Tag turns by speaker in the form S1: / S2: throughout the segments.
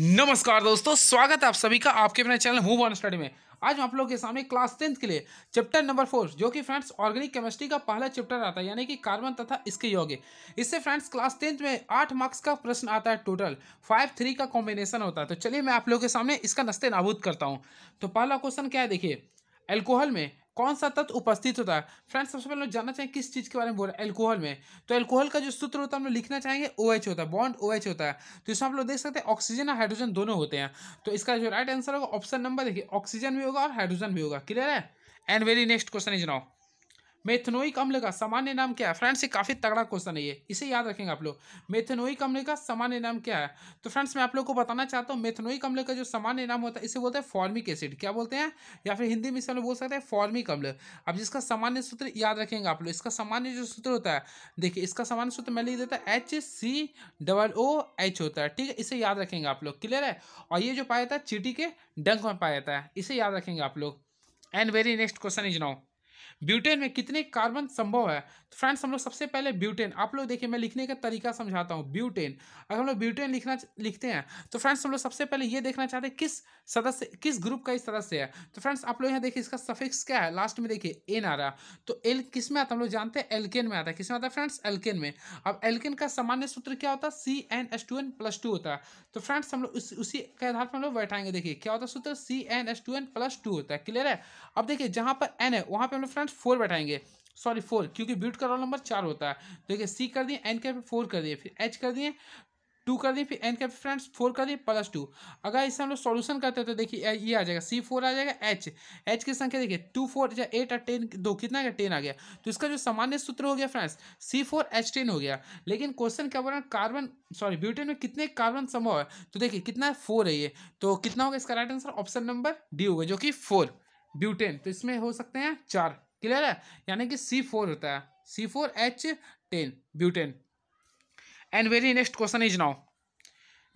S1: नमस्कार दोस्तों स्वागत है आप सभी का आपके अपने चैनल मूव ऑन स्टडी में आज हम आप लोगों के सामने क्लास टेंथ के लिए चैप्टर नंबर फोर जो कि फ्रेंड्स ऑर्गेनिक केमिस्ट्री का पहला चैप्टर आता है यानी कि कार्बन तथा इसके योगे इससे फ्रेंड्स क्लास टेंथ में आठ मार्क्स का प्रश्न आता है टोटल फाइव थ्री का कॉम्बिनेशन होता है तो चलिए मैं आप लोगों के सामने इसका नस्ते नाबूद करता हूँ तो पहला क्वेश्चन क्या है देखिए एल्कोहल में कौन सा तत्व उपस्थित होता है फ्रेंड्स सबसे पहले जानना चाहेंगे किस चीज़ के बारे में बोल रहे हैं एल्कोहल में तो एल्कोहल का जो सूत्र होता है हम लोग लिखना चाहेंगे ओ OH होता है बॉन्ड ओ OH होता है तो इसमें आप लोग देख सकते हैं ऑक्सीजन और हाइड्रोजन दोनों होते हैं तो इसका जो राइट आंसर होगा ऑप्शन नंबर देखिए ऑक्सीजन भी होगा और हाइड्रोजन भी होगा क्लियर है and very next question is now methanoic अम्ल का सामान्य नाम क्या है फ्रेंड्स ये काफ़ी तगड़ा क्वेश्चन है ये इसे याद रखेंगे आप लोग मेथनोइक अम्ल का सामान्य नाम क्या है तो फ्रेंड्स मैं आप लोग को बताना चाहता हूँ मेथनोइक अम्ल का जो सामान्य नाम होता है इसे बोलते हैं फॉर्मिक एसिड क्या बोलते हैं या फिर हिंदी में इसे बोल सकते हैं फॉर्मिक अम्ल अब जिसका सामान्य सूत्र याद रखेंगे आप लोग इसका सामान्य जो सूत्र होता है देखिए इसका सामान्य सूत्र मैं लिख देता है H C double O H होता है ठीक है इसे याद रखेंगे आप लोग क्लियर है और ये जो पाया जाता है चीटी के डंक में पाया जाता है इसे याद रखेंगे आप लोग and very next question is now butane में कितने कार्बन संभव है फ्रेंड्स हम लोग सबसे पहले ब्यूटेन आप लोग देखिए मैं लिखने का तरीका समझाता हूँ ब्यूटेन अगर हम लोग ब्यूटेन लिखना लिखते हैं तो फ्रेंड्स हम लोग सबसे पहले ये देखना चाहते हैं किस सदस्य किस ग्रुप का इस सदस्य है तो फ्रेंड्स आप लोग यहाँ देखिए इसका सफिक्स क्या है लास्ट में देखिए एन आ रहा तो एल किस में आता है हम लोग जानते हैं एल्केन में आता है किस में आता है फ्रेंड्स एल्केन में अब एल्केन का सामान्य सूत्र क्या होता है C N S two N plus two होता है तो फ्रेंड्स हम लोग उसी के आधार पर हम लोग बैठाएंगे देखिए क्या होता है सूत्र C N S two N plus two होता है क्लियर है अब देखिए जहाँ पर एन है वहाँ पर हम लोग फ्रेंड्स फोर बैठाएंगे सॉरी फोर क्योंकि ब्यूट का रोल नंबर चार होता है तो देखिए सी कर दिए एन के फोर कर दिए फिर एच कर दिए टू कर दिए फिर एन के फ्रेंड्स फोर कर दिए प्लस टू अगर इसे हम लोग सॉल्यूशन करते हैं तो देखिए ये आ जाएगा सी फोर आ जाएगा एच एच की संख्या देखिए टू फोर या एट और टेन दो कितना गया टेन आ गया तो इसका जो सामान्य सूत्र हो गया friends C four H ten हो गया लेकिन क्वेश्चन क्या बोल रहा है कार्बन सॉरी ब्यूटेन में कितने कार्बन संभव है तो देखिए कितना है फोर है ये तो कितना होगा इसका right answer option number D होगा जो कि फोर ब्यूटेन तो इसमें हो सकते हैं चार क्लियर है यानी कि सी फोर होता है C four H ten butane and very next question is now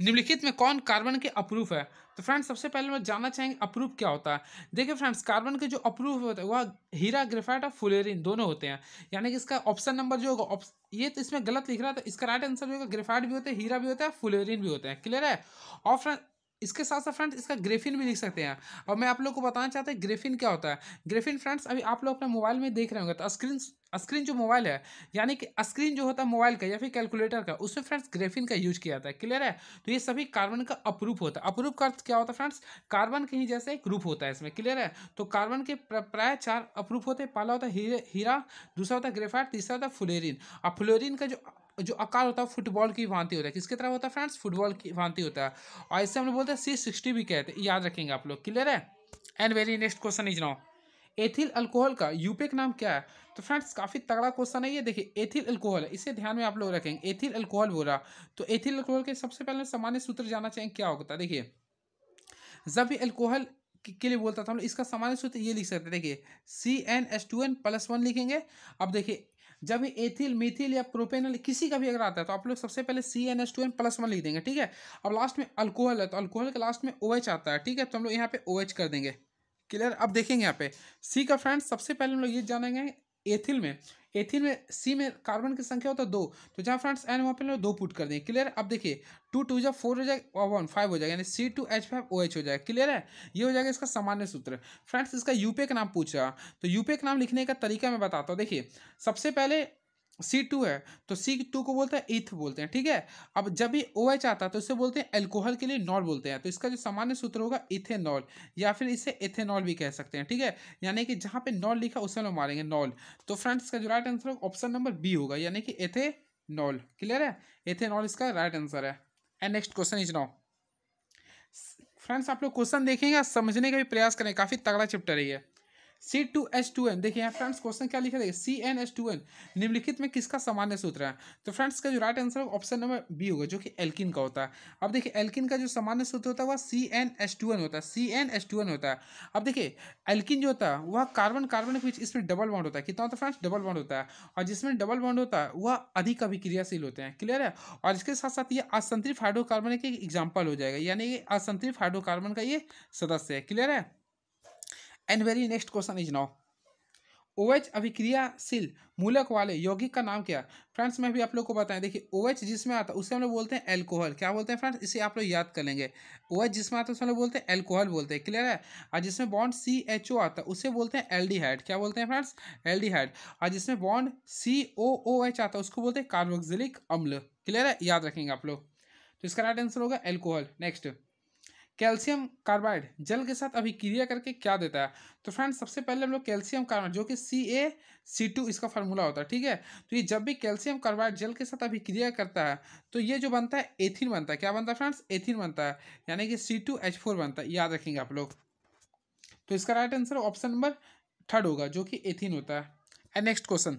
S1: निम्नलिखित में कौन कार्बन के अप्रूफ है तो फ्रेंड्स सबसे पहले मैं जानना चाहेंगे अप्रूफ क्या होता है देखिए फ्रेंड्स कार्बन के जो अप्रूफ होता है वह हीरा ग्रेफाइट और फुलेरिन दोनों होते हैं यानी कि इसका ऑप्शन नंबर जो होगा ये तो इसमें गलत लिख रहा था इसका राइट आंसर जो होगा ग्रेफाइट भी होता है हीरा भी होता है फुलेरिन भी होता है क्लियर है और फ्रेंड इसके साथ साथ फ्रेंड्स इसका ग्रेफिन भी लिख सकते हैं और मैं आप लोग को बताना चाहता हूँ ग्रेफिन क्या होता है ग्रेफिन फ्रेंड्स अभी आप लोग अपने मोबाइल में देख रहे होंगे तो स्क्रीन स्क्रीन जो मोबाइल है यानी कि स्क्रीन जो होता है मोबाइल का या फिर कैलकुलेटर का उसमें फ्रेंड्स ग्रेफिन का यूज किया जाता है क्लियर है तो ये सभी कार्बन का अपरूप होता है अपरूप का अर्थ क्या होता है फ्रेंड्स कार्बन के ही जैसे एक रूप होता है इसमें क्लियर है तो कार्बन के प्राय चार अपरूप होते हैं पहला होता है हीरा दूसरा होता है ग्रेफाइट तीसरा होता है फ्लोरिन और फ्लोरिन का जो जो आकार होता है फुटबॉल की भांति होता है किसकी तरह होता है फ्रेंड्स फुटबॉल की भांति होता है और इससे हम लोग बोलते हैं सी सिक्सटी भी कहते हैं याद रखेंगे आप लोग क्लियर है and very next question is now ethyl alcohol का यूपी का नाम क्या है तो फ्रेंड्स काफ़ी तगड़ा क्वेश्चन है ये देखिए एथिल अल्कोहल इसे ध्यान में आप लोग रखेंगे एथिल अल्कोहल बोला तो एथिल अल्कोहल के सबसे पहले सामान्य सूत्र जाना चाहिए क्या होता है देखिए जब भी अल्कोहल के लिए बोलता था हम लोग इसका सामान्य सूत्र ये लिख सकते हैं देखिए C N S two N plus one लिखेंगे अब देखिए जब एथिल मिथिल या प्रोपेनल किसी का भी अगर आता है तो आप लोग सबसे पहले C N S two N plus one लिख देंगे ठीक है अब लास्ट में अल्कोहल है तो अल्कोहल के लास्ट में ओ OH एच आता है ठीक है तो हम लोग यहाँ पे ओ OH एच कर देंगे क्लियर अब देखेंगे यहाँ पे सी का फ्रेंड सबसे पहले हम लोग ये जानेंगे एथिल में एथिन में सी में कार्बन की संख्या होता है दो तो जहाँ फ्रेंड्स एन वहाँ पे दो पुट कर दें क्लियर अब देखिए टू टू जब फोर हो जाएगा और वन फाइव हो जाएगा यानी C two H five O H हो जाएगा क्लियर है ये हो जाएगा इसका सामान्य सूत्र फ्रेंड्स इसका यूपे का नाम पूछा तो यूपे का नाम लिखने का तरीका मैं बताता हूँ देखिए सबसे पहले सी टू है तो सी टू को बोलते हैं इथ बोलते हैं ठीक है अब जब भी ओ एच आता है तो इसे बोलते हैं एल्कोहल के लिए नॉल बोलते हैं तो इसका जो सामान्य सूत्र होगा इथेनॉल या फिर इसे इथेनॉल भी कह सकते हैं ठीक है यानी कि जहाँ पे नॉल लिखा उसे हम मारेंगे नॉल तो फ्रेंड्स का जो राइट आंसर होगा ऑप्शन नंबर बी होगा यानी कि एथेनॉल क्लियर है एथेनॉल इसका राइट आंसर है and next question is now friends आप लोग क्वेश्चन देखेंगे समझने का भी प्रयास करें काफ़ी तगड़ा चिप्टर है C two H two N देखिए यहाँ फ्रेंड्स क्वेश्चन क्या लिखा देखिए C N H two N निम्नलिखित में किसका सामान्य सूत्र है तो फ्रेंड्स का जो राइट आंसर है ऑप्शन नंबर बी होगा जो कि एल्किन का होता है अब देखिए एल्किन का जो सामान्य सूत्र होता है वह C N H two N होता है C N H two N होता है अब देखिए एल्किन जो होता है वह कार्बन कार्बन के बीच इसमें डबल बॉन्ड होता है कितना होता है फ्रेंड्स डबल बॉन्ड होता है और जिसमें डबल बॉन्ड होता है वह अधिक अभिक्रियाशील होते हैं क्लियर है और इसके साथ साथ ये असंतरित हाइड्रोकार्बन एक एग्जाम्पल हो जाएगा यानी कि असंतरित हाइड्रोकार्बन का ये सदस्य है क्लियर है and very next question is now O H अभिक्रियाशील मूलक वाले यौगिक का नाम क्या फ्रेंड्स मैं भी आप लोग को बताएं देखिए ओ एच जिसमें आता है उसे हम लोग बोलते हैं एल्कोहल क्या बोलते हैं फ्रेंड्स इसे आप लोग याद कर लेंगे एच जिसमें आता है उसे हम लोग बोलते हैं एल्कोहल बोलते हैं क्लियर है और जिसमें बॉन्ड सी एच ओ आता है उसे बोलते हैं हाइड क्या बोलते हैं फ्रेंड्स हाइड और जिसमें बॉन्ड सी ओ ओ एच आता है उसको बोलते हैं कार्बोक्सिलिक अम्ल क्लियर है याद रखेंगे आप लोग तो इसका राइट आंसर होगा एल्कोहल नेक्स्ट कैल्शियम कार्बाइड जल के साथ अभिक्रिया करके क्या देता है तो फ्रेंड्स सबसे पहले हम लोग कैल्शियम कार्बाइड जो कि सी ए सी टू इसका फार्मूला होता है ठीक है तो ये जब भी कैल्शियम कार्बाइड जल के साथ अभिक्रिया करता है तो ये जो बनता है एथिन बनता है क्या बनता है फ्रेंड्स एथिन बनता है यानी कि सी टू एच फोर बनता है याद रखेंगे आप लोग तो इसका right answer option number third होगा जो कि एथिन होता है एंड नेक्स्ट क्वेश्चन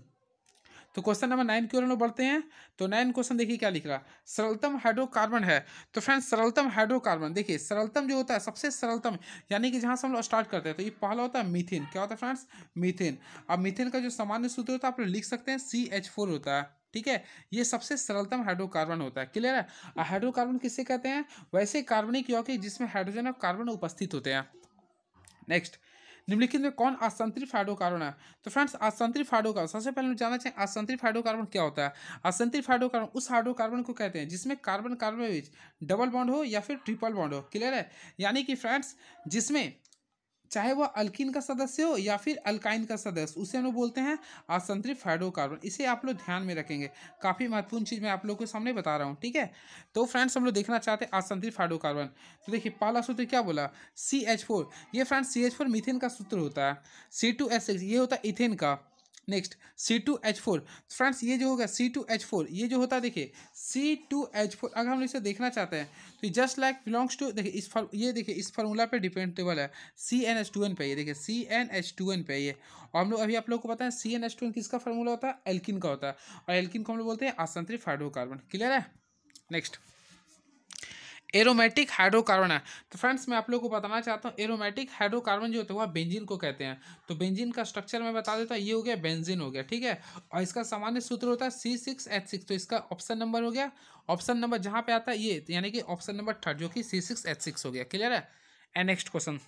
S1: तो क्वेश्चन नंबर नाइन की ओर लोग बढ़ते हैं तो नाइन क्वेश्चन देखिए क्या लिख रहा सरलतम हाइड्रोकार्बन है तो फ्रेंड्स सरलतम हाइड्रोकार्बन देखिए सरलतम जो होता है सबसे सरलतम यानी कि जहाँ से हम लोग स्टार्ट करते हैं तो ये पहला होता है मिथिन क्या होता है फ्रेंड्स मिथिन अब मिथिन का जो सामान्य सूत्र होता है आप लोग लिख सकते हैं सी एच फोर होता है ठीक है ये सबसे सरलतम हाइड्रोकार्बन होता है क्लियर है हाइड्रोकार्बन किससे कहते हैं वैसे कार्बनिक यौगिक जिसमें हाइड्रोजन और कार्बन उपस्थित होते हैं नेक्स्ट निम्नलिखित में कौन असंतरी फाइडो कार्बन है तो फ्रेंड्स असंतरी फाइडो कार्बन सबसे पहले हम जानना चाहिए असंतरी फाइडो कार्बन क्या होता है असंतरी फाइडो कार्बन उस हाइडो कार्बन को कहते हैं जिसमें कार्बन कार्बन बीच डबल बॉन्ड हो या फिर ट्रिपल बॉन्ड हो क्लियर है यानी कि फ्रेंड्स जिसमें चाहे वह अल्किन का सदस्य हो या फिर अल्काइन का सदस्य उसे हम लोग बोलते हैं असंतृप्त हाइड्रोकार्बन इसे आप लोग ध्यान में रखेंगे काफ़ी महत्वपूर्ण चीज़ मैं आप लोग के सामने बता रहा हूँ ठीक है तो फ्रेंड्स हम लोग देखना चाहते हैं असंतृप्त हाइड्रोकार्बन तो देखिए पहला सूत्र क्या बोला सी एच फोर ये friends C H four methane का सूत्र होता है सी टू एस ये होता है इथेन का next C two H four friends ये जो होगा सी टू एच फोर ये जो होता है देखिए सी टू एच फोर अगर हम इसे देखना चाहते हैं तो जस्ट लाइक बिलोंग्स टू देखिए इस फॉर ये देखिए इस फार्मूला पे डिपेंडेबल है C N H two N पे ये देखिए C N H two N पे ये और हम लोग अभी आप लोग को पता है C N H two N किसका फॉर्मूला होता है एल्किन का होता है और एल्किन को हम लोग बोलते हैं आसंत्री फाइड्रोकार्बन क्लियर है नेक्स्ट एरोमेटिक हाइड्रोकार्बन है तो फ्रेंड्स मैं आप लोग को बताना चाहता हूँ एरोमेटिक हाइड्रोकार्बन जो होता है वह बेंजिन को कहते हैं तो बेंजिन का स्ट्रक्चर मैं बता देता हूँ ये हो गया बेंजिन हो गया ठीक है और इसका सामान्य सूत्र होता है सी सिक्स एच सिक्स तो इसका ऑप्शन नंबर हो गया ऑप्शन नंबर जहाँ पे आता है ये यानी कि ऑप्शन नंबर थर्ड जो कि सी सिक्स एच सिक्स हो गया क्लियर है एंड नेक्स्ट क्वेश्चन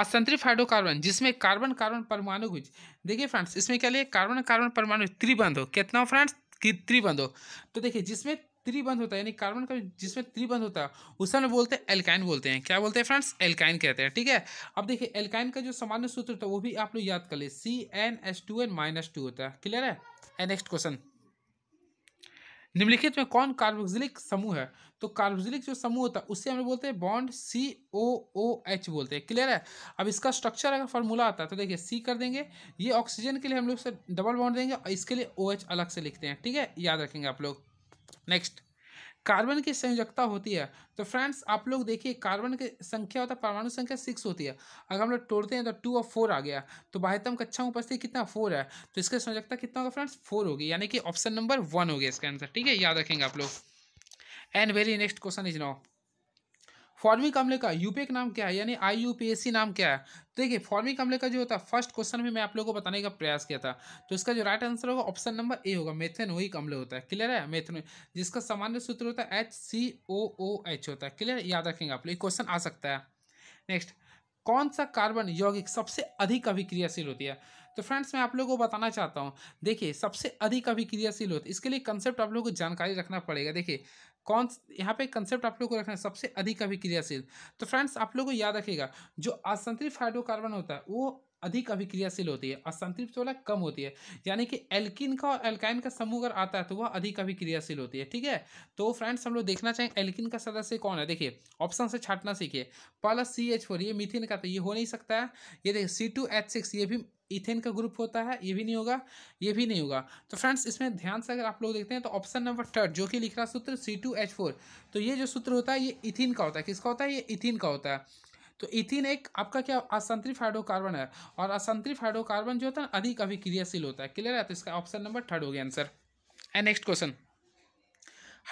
S1: आसंतरित हाइड्रोकार्बन जिसमें कार्बन कार्बन परमाणु कुछ देखिए फ्रेंड्स इसमें क्या लिए कार्बन कार्बन परमाणु त्रिबंध हो कितना फ्रेंड्स त्रिबंध हो तो देखिए जिसमें त्रिबंध होता है यानी कार्बन का जिसमें त्रिबंध होता है उस में बोलते हैं एल्काइन बोलते हैं क्या बोलते हैं फ्रेंड्स एल्काइन कहते हैं ठीक है अब देखिए एल्काइन का जो सामान्य सूत्र होता है वो भी आप लोग याद कर ले C N S two N minus two होता है क्लियर है नेक्स्ट क्वेश्चन निम्नलिखित में कौन कार्बोक्सिलिक समूह है तो कार्बोक्सिलिक जो समूह होता है उससे हम बोलते हैं बॉन्ड सी ओ ओ एच बोलते हैं क्लियर है अब इसका स्ट्रक्चर अगर फॉर्मूला आता है तो देखिए सी कर देंगे ये ऑक्सीजन के लिए हम लोग से डबल बॉन्ड देंगे और इसके लिए ओ OH एच अलग से लिखते हैं ठीक है याद रखेंगे आप लोग नेक्स्ट कार्बन की संयोजकता होती है तो फ्रेंड्स आप लोग देखिए कार्बन की संख्या होता है परमाणु संख्या सिक्स होती है अगर हम लोग तोड़ते हैं तो टू और फोर आ गया तो बाह्यतम कक्षा में उपस्थित कितना फोर है तो इसका संयोजकता कितना होगा फ्रेंड्स फोर होगी यानी कि ऑप्शन नंबर वन हो गया इसका आंसर ठीक है याद रखेंगे आप लोग and very next question is now formic अम्ल का यूपीए का नाम क्या है यानी आई सी नाम क्या है तो देखिए फॉर्मिक अम्ल का जो होता है फर्स्ट क्वेश्चन में मैं आप लोगों को बताने का प्रयास किया था तो इसका जो राइट आंसर होगा ऑप्शन नंबर ए होगा मेथेनोइक अम्ल होता है क्लियर है मेथेन जिसका सामान्य सूत्र होता है एच सी ओ ओ एच होता है क्लियर याद रखेंगे आप लोग क्वेश्चन आ सकता है नेक्स्ट कौन सा कार्बन यौगिक सबसे अधिक अभिक्रियाशील होती है तो फ्रेंड्स मैं आप लोगों को बताना चाहता हूँ देखिए सबसे अधिक अभिक्रियाशील होती है इसके लिए कंसेप्ट आप लोगों को जानकारी रखना पड़ेगा देखिए कौन यहाँ पे कंसेप्ट आप लोग को रखना है सबसे अधिक अभिक्रियाशील तो फ्रेंड्स आप लोग को याद रखिएगा जो असंतरी हाइड्रोकार्बन होता है वो अधिक अभिक्रियाशील होती है और संतृप्त वाला कम होती है यानी कि एल्किन का और एल्काइन का समूह अगर आता है तो वह अधिक अभिक्रियाशील होती है ठीक है तो फ्रेंड्स हम लोग देखना चाहेंगे एल्किन का सदस्य कौन है देखिए ऑप्शन से छाटना सीखिए पहला सी एच फोर ये मिथिन का तो ये हो नहीं सकता है ये देखिए सी टू एच सिक्स ये भी इथेन का ग्रुप होता है ये भी नहीं होगा ये भी नहीं होगा तो फ्रेंड्स इसमें ध्यान से अगर आप लोग देखते हैं तो ऑप्शन नंबर थर्ड जो कि लिख रहा सूत्र सी टू एच फोर तो ये जो सूत्र होता है ये इथिन का होता है किसका होता है ये इथिन का होता है तो इथिन एक आपका क्या असंतरी हाइड्रोकार्बन है और असंतरी हाइड्रोकार्बन जो होता है अधिक अभिक्रियाशील होता है क्लियर है तो इसका ऑप्शन नंबर थर्ड हो गया answer and next question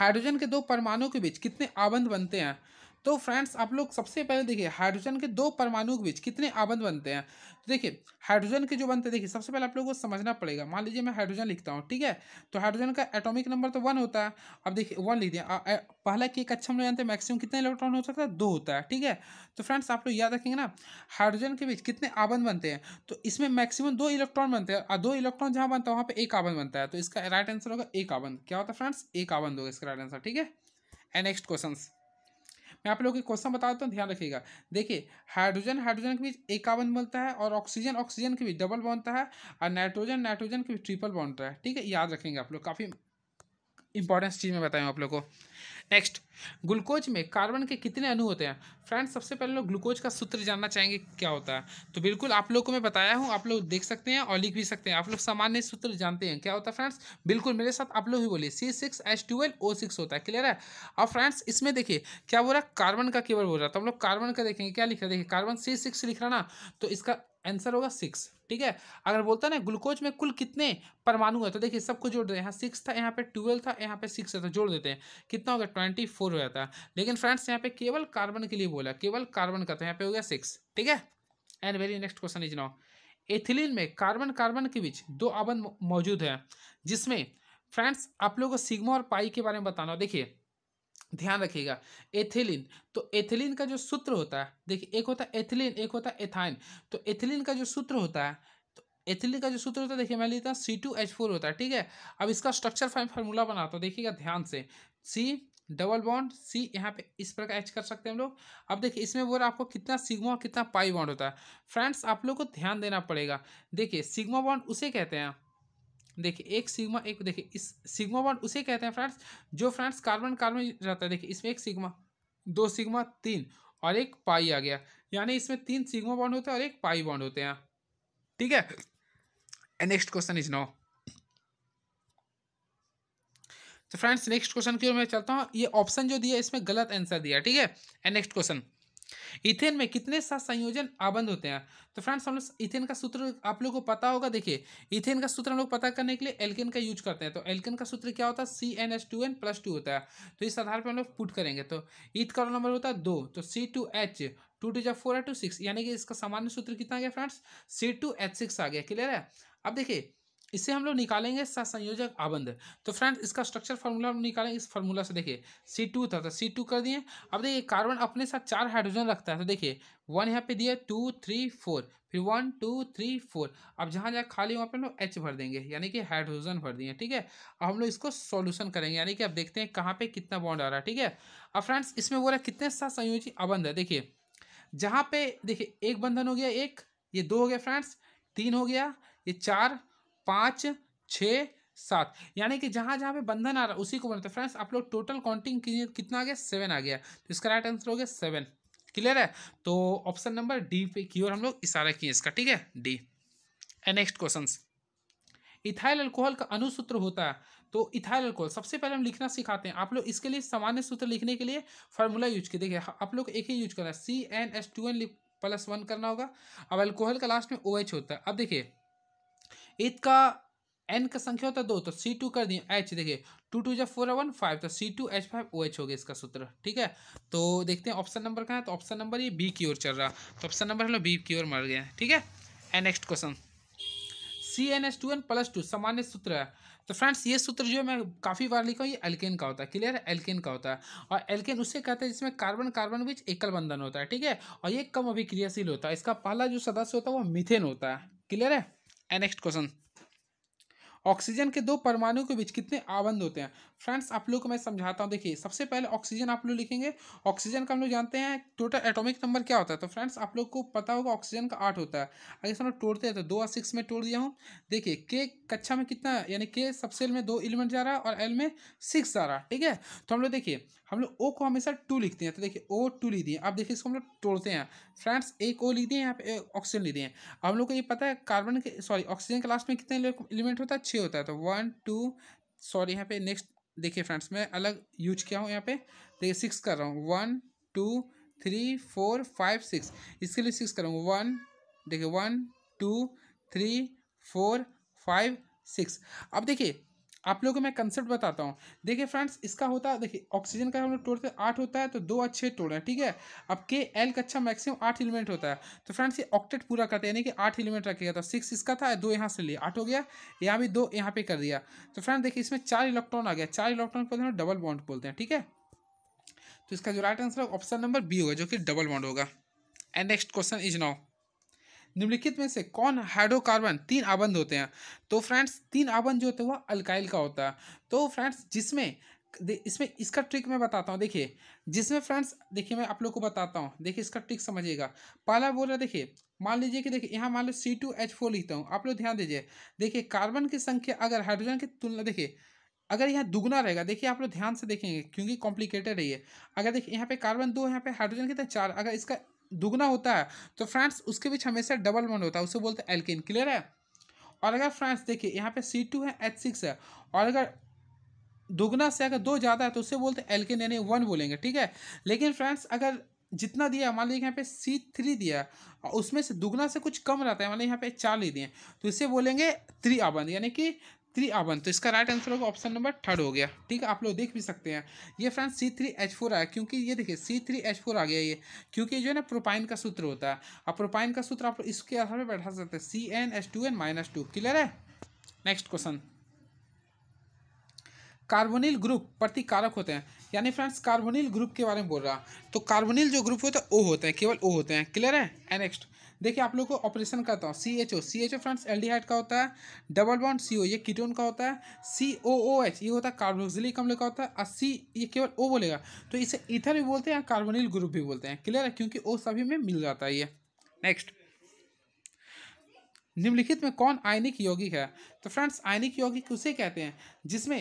S1: hydrogen के दो परमाणु के बीच कितने आबंध बनते हैं तो फ्रेंड्स आप लोग सबसे पहले देखिए हाइड्रोजन के दो परमाणु के बीच कितने आबंध बनते हैं तो देखिए हाइड्रोजन के जो बनते हैं देखिए सबसे पहले आप लोगों को समझना पड़ेगा मान लीजिए मैं हाइड्रोजन लिखता हूँ ठीक है तो हाइड्रोजन का एटॉमिक नंबर तो वन होता है अब देखिए वन लिख दिया पहला कि एक अच्छा हम लोग जानते हैं मैक्सिमम कितने इलेक्ट्रॉन हो सकता है दो होता है ठीक है तो फ्रेंड्स आप लोग याद रखेंगे ना हाइड्रोजन के बीच कितने आबंध बनते हैं तो इसमें मैक्सिमम दो इलेक्ट्रॉन बनते हैं और दो इलेक्ट्रॉन जहाँ बनता है वहाँ पर एक आबंध बनता है तो इसका राइट आंसर होगा एक आबंध क्या होता है फ्रेंड्स एक आबंध होगा इसका राइट आंसर ठीक है एंड नेक्स्ट क्वेश्चन मैं आप लोगों के क्वेश्चन बता देता हूँ ध्यान रखिएगा देखिए हाइड्रोजन हाइड्रोजन के बीच एकावन कार्बन बनता है और ऑक्सीजन ऑक्सीजन के बीच डबल बनता है और नाइट्रोजन नाइट्रोजन के बीच ट्रिपल बनता है ठीक है याद रखेंगे आप लोग काफ़ी इंपॉर्टेंस चीज़ में बताएँ आप लोग को नेक्स्ट ग्लूकोज में कार्बन के कितने अणु होते हैं फ्रेंड्स सबसे पहले लोग ग्लूकोज का सूत्र जानना चाहेंगे क्या होता है तो बिल्कुल आप लोगों को मैं बताया हूँ आप लोग देख सकते हैं और लिख भी सकते हैं आप लोग सामान्य सूत्र जानते हैं क्या होता है फ्रेंड्स बिल्कुल मेरे साथ आप लोग ही बोलिए C six H twelve O six होता है क्लियर है अब फ्रेंड्स इसमें देखिए क्या बोल रहा है कार्बन का केवल बोल रहा है तो हम लोग कार्बन का देखेंगे क्या लिख रहा है देखिए कार्बन सी सिक्स लिख रहा ना तो इसका आंसर होगा सिक्स ठीक है अगर बोलता ना ग्लूकोज में कुल कितने परमाणु है तो देखिए सबको जोड़ दे यहाँ सिक्स था यहाँ पे ट्वेल्व था यहाँ पे सिक्स था तो जोड़ देते हैं कितना कितना होता है ट्वेंटी फोर हो जाता है लेकिन फ्रेंड्स यहाँ पे केवल कार्बन के लिए बोला केवल कार्बन का तो यहाँ पे हो गया सिक्स ठीक है and very next question is now ethylene में कार्बन कार्बन के बीच दो आबन मौजूद है जिसमें फ्रेंड्स आप लोगों को सिग्मा और पाई के बारे में बताना देखिए ध्यान रखिएगा एथिलीन तो एथिलीन का जो सूत्र होता है देखिए एक होता है एथिलीन एक होता है एथाइन तो एथिलीन का जो सूत्र होता है तो एथिलीन का जो सूत्र होता है देखिए मैं लेता हूँ सी टू एच फोर होता है ठीक है अब इसका स्ट्रक्चर फाइन फार्मूला बनाता हूँ देखिएगा ध्यान से सी डबल बॉन्ड सी यहाँ पे इस प्रकार एच कर सकते हैं हम लोग अब देखिए इसमें बोल रहा आपको कितना सिग्मा और कितना पाई बॉन्ड होता है फ्रेंड्स आप लोग को ध्यान देना पड़ेगा देखिए सिग्मा बॉन्ड उसे कहते हैं देखिए एक सिग्मा एक देखिए इस सिग्मा बॉन्ड उसे कहते हैं फ्रेंड्स जो फ्रेंड्स कार्बन कार्बन रहता है देखिए इसमें एक सिग्मा दो सिग्मा तीन और एक पाई आ गया यानी इसमें तीन सिग्मा बॉन्ड होते हैं और एक पाई बॉन्ड होते हैं ठीक है नेक्स्ट क्वेश्चन इज नाउ तो फ्रेंड्स नेक्स्ट क्वेश्चन की ओर मैं चलता हूँ ये ऑप्शन जो दिया इसमें गलत आंसर दिया ठीक है एंड नेक्स्ट क्वेश्चन इथेन में कितने सात संयोजन आबंध होते हैं तो फ्रेंड्स हम लोग इथेन का सूत्र आप लोगों को पता होगा देखिए इथेन का सूत्र हम लोग पता करने के लिए एल्केन का यूज करते हैं तो एल्केन का सूत्र क्या होता है C N S two N plus two होता है तो इस आधार पर हम लोग पुट करेंगे तो ईथ का नंबर होता है दो तो C two H two two जब फोर है टू सिक्स यानी कि इसका सामान्य सूत्र कितना आ गया friends C two H six आ गया क्लियर है अब देखिए इससे हम लोग निकालेंगे संयोजक आबंध तो फ्रेंड्स इसका स्ट्रक्चर फार्मूला हम निकालेंगे इस फार्मूला से देखिए सी टू था तो सी टू कर दिए अब देखिए कार्बन अपने साथ चार हाइड्रोजन रखता है तो देखिए वन यहाँ पे दिया टू थ्री फोर फिर वन टू थ्री फोर अब जहाँ जहाँ खाली वहाँ पे हम लोग एच भर देंगे यानी कि हाइड्रोजन भर दिए ठीक है अब हम लोग इसको सोल्यूशन करेंगे यानी कि अब देखते हैं कहाँ पर कितना बॉन्ड आ रहा है ठीक है अब फ्रेंड्स इसमें बोल बोला कितने साथ संयोजी आबंध है देखिए जहाँ पे देखिए एक बंधन हो गया एक ये दो हो गया फ्रेंड्स तीन हो गया ये चार पाँच छः सात यानी कि जहाँ जहाँ पे बंधन आ रहा है उसी को बनाते हैं फ्रेंड्स आप लोग टोटल काउंटिंग कीजिए कितना आ गया सेवन आ गया तो इसका राइट आंसर हो गया सेवन क्लियर है तो ऑप्शन नंबर डी पे की ओर हम लोग इशारा किए इसका ठीक है D and next question ethyl alcohol का अनुसूत्र होता है तो इथाइल अल्कोहल सबसे पहले हम लिखना सिखाते हैं आप लोग इसके लिए सामान्य सूत्र लिखने के लिए फार्मूला यूज किए देखिए आप लोग एक ही यूज करना है C N S two N plus one करना होगा अब अल्कोहल का लास्ट में ओ OH एच होता है अब देखिए एट का एन का संख्या होता है दो तो सी टू कर दिए एच देखिए टू टू जब फोर वन फाइव तो C two H five O H हो गया इसका सूत्र ठीक है तो देखते हैं ऑप्शन नंबर कहाँ है तो ऑप्शन नंबर ये बी की ओर चल रहा तो ऑप्शन नंबर हम लोग बी की ओर मर गए ठीक है and next question C N S two N plus two सामान्य सूत्र है तो फ्रेंड्स ये सूत्र जो है मैं काफ़ी बार लिखा हूँ ये एल्केन का होता है क्लियर है एल्केन का होता है और एल्केन उसे कहते हैं जिसमें कार्बन कार्बन बीच एकल बंधन होता है ठीक है और ये कम अभिक्रियाशील होता है इसका पहला जो सदस्य होता है वो मिथेन होता है क्लियर है jeg likte sånn. ऑक्सीजन के दो परमाणु के बीच कितने आबंध होते हैं फ्रेंड्स आप लोग को मैं समझाता हूँ देखिए सबसे पहले ऑक्सीजन आप लोग लिखेंगे ऑक्सीजन का हम लोग जानते हैं टोटल एटॉमिक नंबर क्या होता है तो फ्रेंड्स आप लोग को पता होगा ऑक्सीजन का आठ होता है अगर इसमें तोड़ते हैं तो दो और सिक्स में तोड़ दिया हूँ देखिए के कक्षा में कितना यानी के सबसे में दो एलिमेंट जा रहा है और एल में सिक्स जा रहा है ठीक है तो हम लोग देखिए हम लोग ओ को हमेशा टू लिखते हैं तो देखिए ओ टू लिख दिए अब देखिए इसको हम लोग तोड़ते हैं फ्रेंड्स एक ओ लिख दिए यहाँ पे ऑक्सीजन लिख दिए हम लोग को ये पता है कार्बन के सॉरी ऑक्सीजन के लास्ट में कितने एलिमेंट होता है अच्छी होता है तो वन टू सॉरी यहाँ पे नेक्स्ट देखिए फ्रेंड्स मैं अलग यूज किया हूँ यहाँ पे देखिए तो सिक्स कर रहा हूँ one two three four five six इसके लिए सिक्स कर रहा हूँ वन देखिए one two three four five six अब देखिए आप लोगों को मैं कंसेप्ट बताता हूँ देखिए फ्रेंड्स इसका होता है देखिए ऑक्सीजन का हम लोग हैं आठ होता है तो दो अच्छे टोल हैं ठीक है अब के एल का अच्छा मैक्सिमम आठ एलिमेंट होता है तो फ्रेंड्स ये ऑक्टेट पूरा करते हैं यानी कि आठ एलिमेंट रखेगा था तो सिक्स इसका था दो यहाँ से लिया आठ हो गया यहाँ भी दो यहाँ पे कर दिया तो फ्रेंड देखिए इसमें चार इलेक्ट्रॉन आ गया चार इलेक्ट्रॉन को डबल बॉन्ड बोलते हैं ठीक है तो इसका जो right answer option number B होगा जो कि डबल बॉन्ड होगा and next question is now निम्नलिखित में से कौन हाइड्रोकार्बन तीन आबंध होते हैं तो फ्रेंड्स तीन आबंध जो होते हैं वह अल्काइल का होता है तो फ्रेंड्स जिसमें इसमें इसका ट्रिक मैं बताता हूँ देखिए जिसमें फ्रेंड्स देखिए मैं आप लोग को बताता हूँ देखिए इसका ट्रिक समझिएगा पहला बोल रहा देखिए मान लीजिए कि देखिए यहाँ मान लो सी टू एच फोर लिखता हूँ आप लोग ध्यान दीजिए देखिए कार्बन की संख्या अगर हाइड्रोजन की तुलना देखिए अगर यहाँ दुगना रहेगा देखिए आप लोग ध्यान से देखेंगे क्योंकि कॉम्प्लिकेटेड है ये अगर देखिए यहाँ पे कार्बन दो यहाँ पे हाइड्रोजन कितना तो चार अगर इसका दुगना होता है तो फ्रेंड्स उसके बीच हमेशा डबल बॉन्ड होता है उसे बोलते हैं एल्किन क्लियर है और अगर फ्रेंड्स देखिए यहाँ पे सी टू है एच सिक्स है और अगर दुगना से अगर दो ज़्यादा है तो उसे बोलते हैं एल्किन यानी वन बोलेंगे ठीक है लेकिन फ्रेंड्स अगर जितना दिया मान लीजिए यहाँ पे सी थ्री दिया और उसमें से दुगना से कुछ कम रहता है मान लीजिए यहाँ पे चार ले दिए तो इसे बोलेंगे त्रिआबंध यानी कि थ्री आवन तो इसका राइट आंसर होगा ऑप्शन नंबर थर्ड हो गया ठीक है आप लोग देख भी सकते हैं ये friends C three H four आया क्योंकि ये देखिए सी थ्री एच फोर आ गया ये क्योंकि जो है ना प्रोपाइन का सूत्र होता है अब प्रोपाइन का सूत्र आप इसके आधार पर बैठा सकते हैं C N H two N minus two clear है नेक्स्ट क्वेश्चन कार्बोनिल ग्रुप प्रतिकारक होते हैं यानी फ्रेंड्स कार्बोनिल ग्रुप के बारे में बोल रहा तो कार्बोनिल जो ग्रुप होता है ओ होते हैं केवल ओ होते हैं क्लियर है नेक्स्ट देखिए आप लोग को ऑपरेशन करता हूँ C H O C H O friends aldehyde का होता है डबल बॉन्ड सी ओ ये कीटोन का होता है सी ओ ओ एच ये होता है कार्बोक्सिलिक अम्ल का होता है और सी ये केवल ओ बोलेगा तो इसे इथर भी बोलते हैं कार्बोनिल ग्रुप भी बोलते हैं क्लियर है क्योंकि ओ सभी में मिल जाता है ये नेक्स्ट निम्नलिखित में कौन आयनिक यौगिक है तो फ्रेंड्स आयनिक यौगिक उसे कहते हैं जिसमें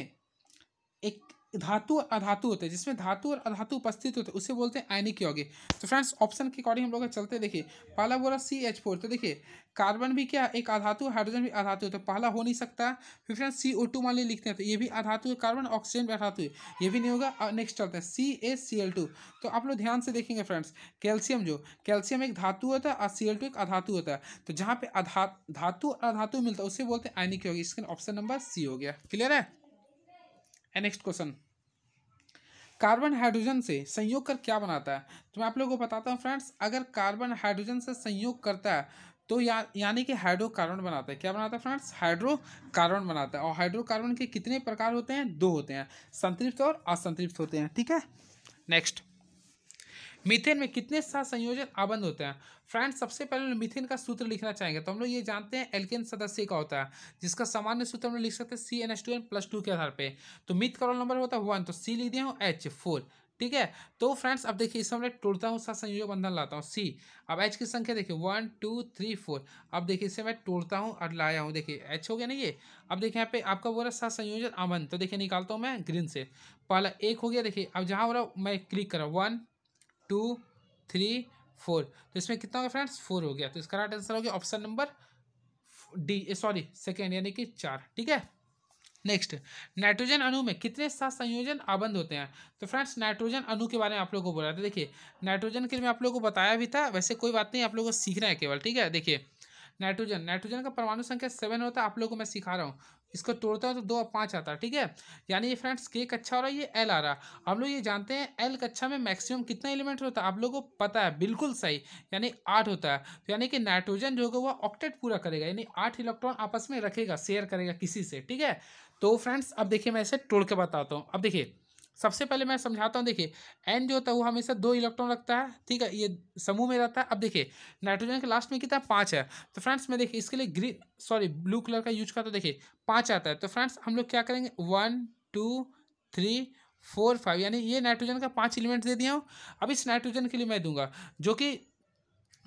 S1: धातु और अधातु होते हैं जिसमें धातु और अधातु उपस्थित होते हैं उसे बोलते हैं आयनिक यौगिक तो फ्रेंड्स ऑप्शन के अकॉर्डिंग हम लोग चलते देखिए पहला बोला सी एच फोर तो देखिए कार्बन भी क्या एक आधातु हाइड्रोजन भी आधातु तो पहला हो नहीं सकता फिर फ्रेंड्स सी ओ टू मान ली लिखते हैं तो ये भी अधातु है कार्बन ऑक्सीजन भी अधातु है ये भी नहीं होगा नेक्स्ट चलते हैं सी ए सी एल टू तो आप लोग ध्यान से देखेंगे फ्रेंड्स कैल्शियम जो कैल्शियम एक धातु होता है और सी एल टू एक अधातु होता है तो जहाँ पे अधा धातु और अधातु मिलता है उसे बोलते हैं आयनिक यौगिक इसका ऑप्शन नंबर सी हो गया क्लियर है है नेक्स्ट क्वेश्चन कार्बन हाइड्रोजन से संयोग कर क्या बनाता है तो मैं आप लोगों को बताता हूँ फ्रेंड्स अगर कार्बन हाइड्रोजन से संयोग करता है तो या यानी कि हाइड्रोकार्बन बनाता है क्या बनाता है फ्रेंड्स हाइड्रोकार्बन बनाता है और हाइड्रोकार्बन के कितने प्रकार होते हैं दो होते हैं संतृप्त और असंतृप्त होते हैं ठीक है नेक्स्ट मिथेन में कितने सात संयोजन आबंध होते हैं फ्रेंड्स सबसे पहले मिथेन का सूत्र लिखना चाहेंगे तो हम लोग ये जानते हैं एल्केन सदस्य का होता है जिसका सामान्य सूत्र हम लोग लिख सकते हैं C N S two N plus two के आधार पे तो मिथ का रोल नंबर होता है वन तो सी लिख दिया हूँ एच फोर ठीक है तो फ्रेंड्स अब देखिए इसमें मैं टोड़ता हूँ सात संयोजन बंधन लाता हूँ सी अब एच की संख्या देखिए वन टू थ्री फोर अब देखिए इसे मैं तोड़ता हूँ और लाया हूँ देखिए एच हो गया ना ये अब देखिए यहाँ पे आपका बोल रहा सात संयोजन अमन तो देखिए निकालता हूँ मैं ग्रीन से पहला एक हो गया देखिए अब जहाँ हो रहा मैं क्लिक कर रहा हूँ वन टू थ्री फोर तो इसमें कितना हो गया फ्रेंड्स फोर हो गया तो इसका राइट आंसर हो गया option number D sorry second यानी कि चार ठीक है नेक्स्ट नाइट्रोजन अणु में कितने सात संयोजन आबंध होते हैं तो फ्रेंड्स नाइट्रोजन अणु के बारे में आप लोगों को बोला था देखिए नाइट्रोजन के लिए आप लोगों को बताया भी था वैसे कोई बात नहीं आप लोगों को सीखना है केवल ठीक है देखिए नाइट्रोजन नाइट्रोजन का परमाणु संख्या सेवन होता है आप लोगों को मैं सिखा रहा हूँ इसको तोड़ते हैं तो दो और पाँच आता है ठीक है यानी ये फ्रेंड्स के कक्षा हो रहा है ये एल आ रहा है हम लोग ये जानते हैं एल कक्षा में मैक्सिमम कितना एलिमेंट होता है आप लोगों को पता है बिल्कुल सही यानी आठ होता है तो यानी कि नाइट्रोजन जो होगा वह ऑक्टेट पूरा करेगा यानी आठ इलेक्ट्रॉन आपस में रखेगा शेयर करेगा किसी से ठीक है तो फ्रेंड्स अब देखिए मैं इसे तोड़ के बताता हूँ अब देखिए सबसे पहले मैं समझाता हूँ देखिए एन जो होता है वो हमेशा दो इलेक्ट्रॉन रखता है ठीक है ये समूह में रहता है अब देखिए नाइट्रोजन के लास्ट में कितना पाँच है तो फ्रेंड्स मैं देखिए इसके लिए ग्रीन सॉरी ब्लू कलर का यूज करता हूँ देखिए पाँच आता है तो फ्रेंड्स हम लोग क्या करेंगे one two three four five यानी ये नाइट्रोजन का पाँच एलिमेंट दे दिया हूँ अब इस नाइट्रोजन के लिए मैं दूंगा जो कि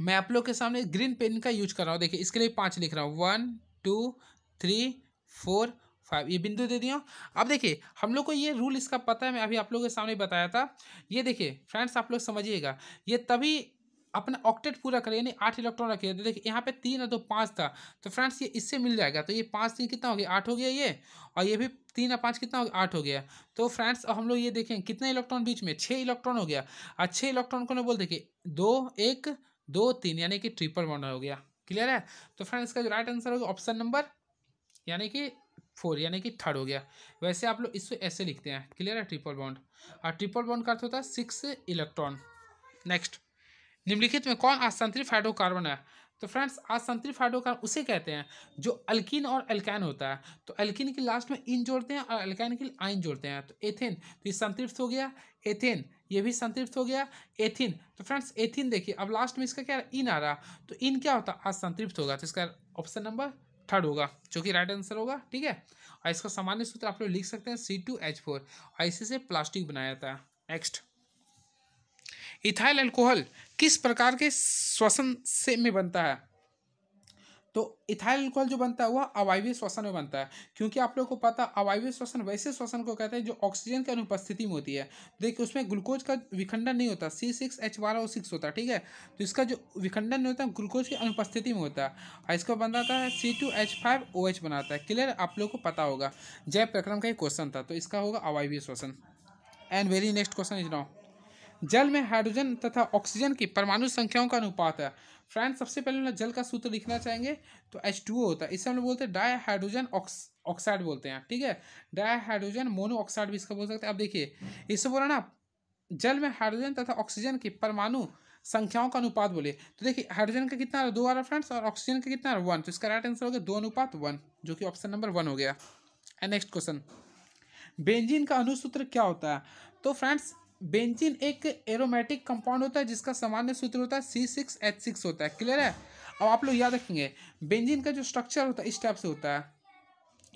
S1: मैं आप लोग के सामने ग्रीन पेन का यूज कर रहा हूँ देखिए इसके लिए पाँच लिख रहा हूँ one two three four five ये बिंदु दे दिया अब देखिए हम लोग को ये रूल इसका पता है मैं अभी आप लोगों के सामने बताया था ये देखिए फ्रेंड्स आप लोग समझिएगा ये तभी अपना ऑक्टेट पूरा करें यानी आठ इलेक्ट्रॉन रखे तो देखिए यहाँ पे तीन और दो पाँच था तो फ्रेंड्स ये इससे मिल जाएगा तो ये पाँच तीन कितना हो गया आठ हो गया ये और ये भी तीन और पाँच कितना हो गया आठ हो गया तो फ्रेंड्स अब हम लोग ये देखें कितने इलेक्ट्रॉन बीच में छः इलेक्ट्रॉन हो गया और छः इलेक्ट्रॉन को ना बोल देखिए दो एक दो तीन यानी कि ट्रिपल बॉन्ड हो गया क्लियर है तो फ्रेंड्स इसका जो राइट आंसर होगा ऑप्शन नंबर यानी कि फोर यानी कि थर्ड हो गया वैसे आप लोग इसको ऐसे लिखते हैं क्लियर है ट्रिपल बॉन्ड और ट्रिपल बॉन्ड का अर्थ होता है सिक्स इलेक्ट्रॉन नेक्स्ट निम्नलिखित में कौन फाइडो कार्बन है तो फ्रेंड्स आसंतरित हाइड्रोकार्बन उसे कहते हैं जो अल्किन और अल्काइन होता है तो अल्किन के लास्ट में इन जोड़ते हैं और अल्काइन के आइन जोड़ते हैं तो एथेन तो ये संतृप्त हो गया एथेन ये भी संतृप्त हो गया एथिन तो फ्रेंड्स एथिन देखिए अब लास्ट में इसका क्या इन आ रहा तो इन क्या होता आज संतृप्त होगा तो इसका ऑप्शन नंबर थर्ड होगा जो कि राइट आंसर होगा ठीक है और इसका सामान्य सूत्र आप लोग लिख सकते हैं सी टू एच फोर और इसी से प्लास्टिक बनाया जाता है नेक्स्ट इथाइल अल्कोहल किस प्रकार के श्वसन से में बनता है तो इथाइल अल्कोहल जो बनता है वह अवायवीय श्वसन में बनता है क्योंकि आप लोग को पता अवायवीय श्वसन वैसे श्वसन को कहते हैं जो ऑक्सीजन की अनुपस्थिति में होती है देखिए उसमें ग्लूकोज का विखंडन नहीं होता सी सिक्स एच बारह ओ सिक्स होता है ठीक है तो इसका जो विखंडन नहीं होता ग्लूकोज की अनुपस्थिति में होता है और इसको बनाता है C two H five O H बनाता है क्लियर आप लोग को पता होगा जय प्रक्रम का ही क्वेश्चन था तो इसका होगा अवायवीय श्वसन and very next question is now जल में हाइड्रोजन तथा ऑक्सीजन की परमाणु संख्याओं का अनुपात है फ्रेंड्स सबसे पहले हम जल का सूत्र लिखना चाहेंगे तो एच टू होता है इसे हम लोग बोलते हैं डाई हाइड्रोजन ऑक्साइड बोलते हैं ठीक है डाई हाइड्रोजन मोनो ऑक्साइड भी इसका बोल सकते हैं अब देखिए इससे बोला ना जल में हाइड्रोजन तथा ऑक्सीजन की परमाणु संख्याओं का अनुपात बोले तो देखिए हाइड्रोजन का कितना दो आ रहा फ्रेंड्स और ऑक्सीजन का कितना वन तो इसका राइट आंसर हो गया दो अनुपात वन जो कि ऑप्शन नंबर वन हो गया एंड नेक्स्ट क्वेश्चन बेंजीन का अनुसूत्र क्या होता है तो फ्रेंड्स बेंजीन एक एरोमेटिक कंपाउंड होता है जिसका सामान्य सूत्र होता है सी सिक्स एच सिक्स होता है क्लियर है अब आप लोग याद रखेंगे बेंजीन का जो स्ट्रक्चर होता है इस टाइप से होता है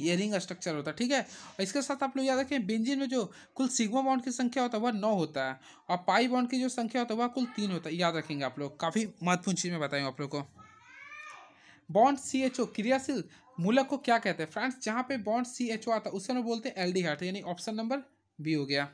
S1: ये रिंग स्ट्रक्चर होता है ठीक है और इसके साथ आप लोग याद रखें बेंजीन में जो कुल सिग्मा बॉन्ड की संख्या होता है वह नौ होता है और पाई बॉन्ड की जो संख्या होता है वह कुल तीन होता है याद रखेंगे आप लोग काफ़ी महत्वपूर्ण चीज़ में बताएंगे आप लोग को बॉन्ड सी एच ओ क्रियाशील मूलक को क्या कहते हैं फ्रेंड्स जहाँ पे बॉन्ड सी एच ओ आता है उसे ना बोलते हैं एल डी हार्ट यानी ऑप्शन नंबर बी हो गया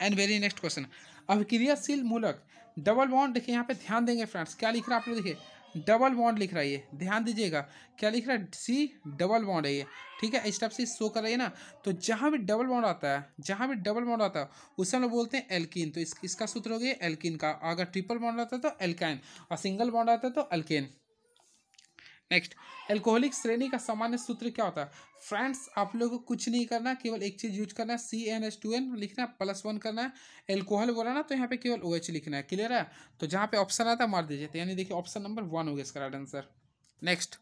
S1: एंड वेरी नेक्स्ट क्वेश्चन अभिक्रियाशील मूलक डबल बॉन्ड देखिए यहाँ पे ध्यान देंगे फ्रेंड्स क्या लिख रहा है आप लोग देखिए डबल बॉन्ड लिख रहा है ये ध्यान दीजिएगा क्या लिख रहा है सी डबल बॉन्ड है ये ठीक है इस टाइप से शो कर रही है ना तो जहाँ भी डबल बॉन्ड आता है जहाँ भी डबल बॉन्ड आता है उस हम लोग बोलते हैं एल्किन तो इस, इसका सूत्र हो गया एल्किन का अगर ट्रिपल बॉन्ड आता है तो एल्काइन और सिंगल बॉन्ड आता है तो एल्केन नेक्स्ट एल्कोहलिक श्रेणी का सामान्य सूत्र क्या होता है फ्रेंड्स आप लोगों को कुछ नहीं करना केवल एक चीज़ यूज करना है C N S two N लिखना है प्लस वन करना है एल्कोहल बोला ना तो यहाँ पे केवल ओ एच लिखना है क्लियर है तो जहाँ पे ऑप्शन आता है मार दीजिए तो यानी देखिए ऑप्शन नंबर वन हो गया इसका राइट आंसर नेक्स्ट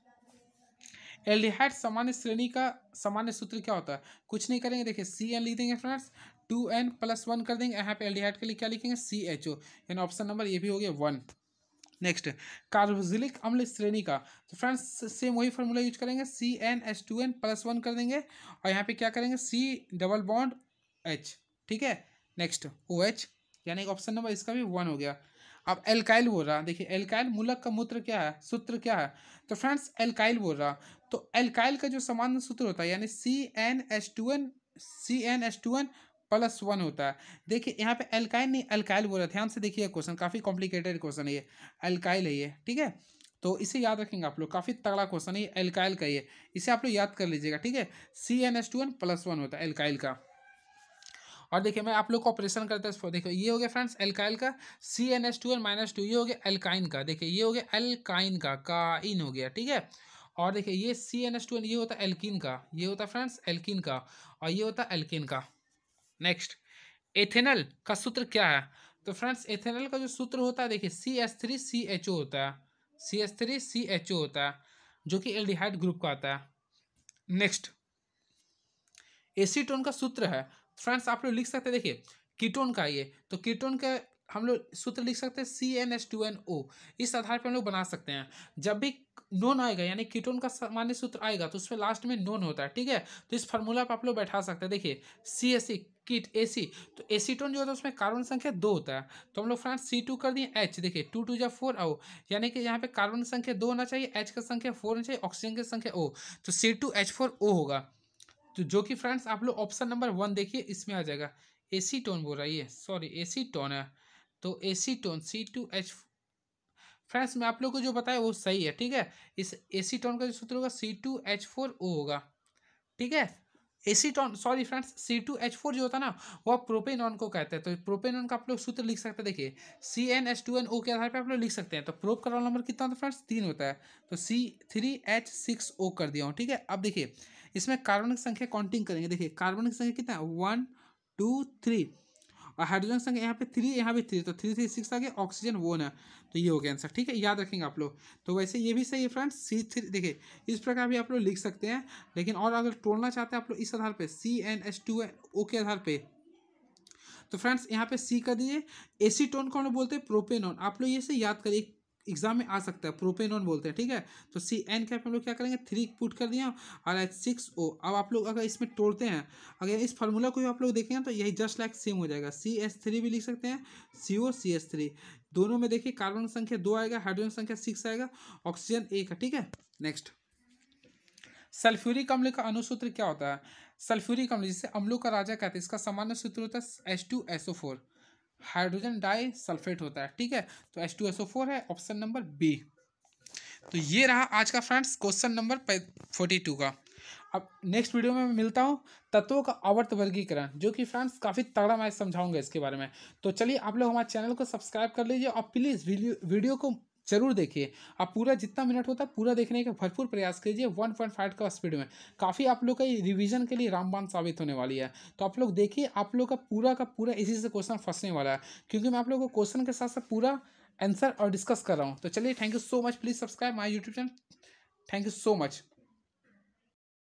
S1: एल्डिहाइड सामान्य श्रेणी का सामान्य सूत्र क्या होता है कुछ नहीं करेंगे देखिए सी एन लिख देंगे friends two N plus one कर देंगे यहाँ पे एल्डिहाइड के लिए क्या लिखेंगे सी एच ओ यानी ऑप्शन नंबर ये भी हो गया वन नेक्स्ट कार्बोजिलिक अम्ल श्रेणी का तो फ्रेंड्स सेम वही फार्मूला यूज करेंगे C N S two N plus one कर देंगे और यहाँ पे क्या करेंगे सी डबल बॉन्ड एच ठीक है नेक्स्ट ओ एच यानी ऑप्शन नंबर इसका भी वन हो गया अब एल्काइल बोल रहा देखिए एल्काइल मूलक का मूत्र क्या है सूत्र क्या है तो फ्रेंड्स एल्काइल बोल रहा तो एल्काइल का जो सामान्य सूत्र होता है यानी C N S two N C N S two N plus one होता है देखिए यहाँ पे अल्काइल नहीं अल्काइल बोला ध्यान से देखिए क्वेश्चन काफ़ी कॉम्प्लिकेटेड क्वेश्चन है ये अल्काइल है ये ठीक है तो इसे याद रखेंगे आप लोग काफ़ी तगड़ा क्वेश्चन है ये एल्काइल का ये इसे आप लोग याद कर लीजिएगा ठीक है C N S two N plus one होता है एल्काइल का और देखिए मैं आप लोग को ऑपरेशन करता है देखो ये हो गया फ्रेंड्स एल्काइल का C N S two N minus two ये हो गया एल्काइन का देखिए ये हो गया एल्काइन का काइन हो गया ठीक है और देखिए ये C N S two N ये होता है एल्किन का ये होता है फ्रेंड्स एल्किन का और ये होता है एल्किन का नेक्स्ट एथेनल का सूत्र क्या है तो फ्रेंड्स एथेनल का जो सूत्र होता है देखिए C S three C H O होता है C S three C H O होता है जो कि एल्डिहाइड ग्रुप का आता है नेक्स्ट एसीटोन का सूत्र है फ्रेंड्स आप लोग लिख सकते हैं देखिए कीटोन का ये तो कीटोन का हम लोग सूत्र लिख सकते हैं C N S two N O इस आधार पर हम लोग बना सकते हैं जब भी नोन आएगा यानी कीटोन का सामान्य सूत्र आएगा तो उसमें लास्ट में नोन होता है ठीक है तो इस फार्मूला पर आप लोग बैठा सकते हैं देखिए सी एस सी किट एसी तो एसीटोन जो होता है उसमें कार्बन संख्या दो होता है तो हम लोग फ्रेंड्स सी टू कर दिए एच देखिए टू टू या फोर आओ यानी कि यहाँ पे कार्बन संख्या दो होना चाहिए एच का संख्या फोर होना चाहिए ऑक्सीजन की संख्या ओ तो C two H four O होगा तो जो कि फ्रेंड्स आप लोग ऑप्शन नंबर वन देखिए इसमें आ जाएगा टोन बोल रहा है ये सॉरी टोन है तो A C two H friends मैं आप लोग को जो बताया वो सही है ठीक है इस टोन का जो सूत्र होगा C two H four O होगा ठीक है acetone sorry friends C two H four जो होता है ना वो प्रोपेनॉन को कहते हैं तो प्रोपेनॉन का आप लोग सूत्र लिख सकते हैं देखिए C N H two N O के आधार पर आप लोग लिख सकते हैं तो प्रोप का रोल नंबर कितना होता है फ्रेंड्स तीन होता है तो C three H six O कर दिया हूँ ठीक है अब देखिए इसमें कार्बन की संख्या काउंटिंग करेंगे देखिए कार्बन की संख्या कितना है वन टू थ्री और हाइड्रोजन संग यहाँ पे थ्री यहाँ पे थ्री तो थ्री थ्री सिक्स आ गया ऑक्सीजन वो ना तो ये हो गया आंसर ठीक है याद रखेंगे आप लोग तो वैसे ये भी सही है फ्रेंड्स सी थ्री देखिए इस प्रकार भी आप लोग लिख सकते हैं लेकिन और अगर तोड़ना चाहते हैं आप लोग इस आधार पर C N S two O के आधार पर तो फ्रेंड्स यहाँ पे सी कर दीजिए एसीटोन कौन बोलते हैं प्रोपेनॉन आप लोग ये से याद करिए एग्जाम में आ सकता है प्रोपेनॉन बोलते हैं ठीक है तो सी एन कैप हम लोग क्या करेंगे थ्री पुट कर दिया और एच सिक्स ओ अब आप लोग अगर इसमें तोड़ते हैं अगर इस फार्मूला को भी आप लोग देखेंगे तो यही जस्ट लाइक सेम हो जाएगा सी एस थ्री भी लिख सकते हैं सी ओ सी एस थ्री दोनों में देखिए कार्बन संख्या दो आएगा हाइड्रोजन संख्या सिक्स आएगा ऑक्सीजन एक है ठीक है नेक्स्ट सल्फ्यूरिक अम्ल का अनुसूत्र क्या होता है सल्फ्यूरिक अम्ल जिसे अम्लों का राजा कहते हैं इसका सामान्य सूत्र होता है S two S O four hydrogen disulphate होता है ठीक है तो H two S O four है ऑप्शन नंबर बी तो ये रहा आज का friends question number forty two का अब नेक्स्ट वीडियो में मैं मिलता हूँ तत्वों का आवर्त वर्गीकरण जो कि फ्रेंड्स काफ़ी तगड़ा मैं समझाऊंगा इसके बारे में तो चलिए आप लोग हमारे चैनल को सब्सक्राइब कर लीजिए और प्लीज़ वीडियो को जरूर देखिए आप पूरा जितना मिनट होता है पूरा देखने का भरपूर प्रयास कीजिए वन पॉइंट फाइव का स्पीड में काफ़ी आप लोग का रिवीजन के लिए रामबान साबित होने वाली है तो आप लोग देखिए आप लोग का पूरा का पूरा इसी से क्वेश्चन फंसने वाला है क्योंकि मैं आप लोगों को क्वेश्चन के साथ साथ पूरा आंसर और डिस्कस कर रहा हूँ तो चलिए thank you so much please subscribe my YouTube channel thank you so much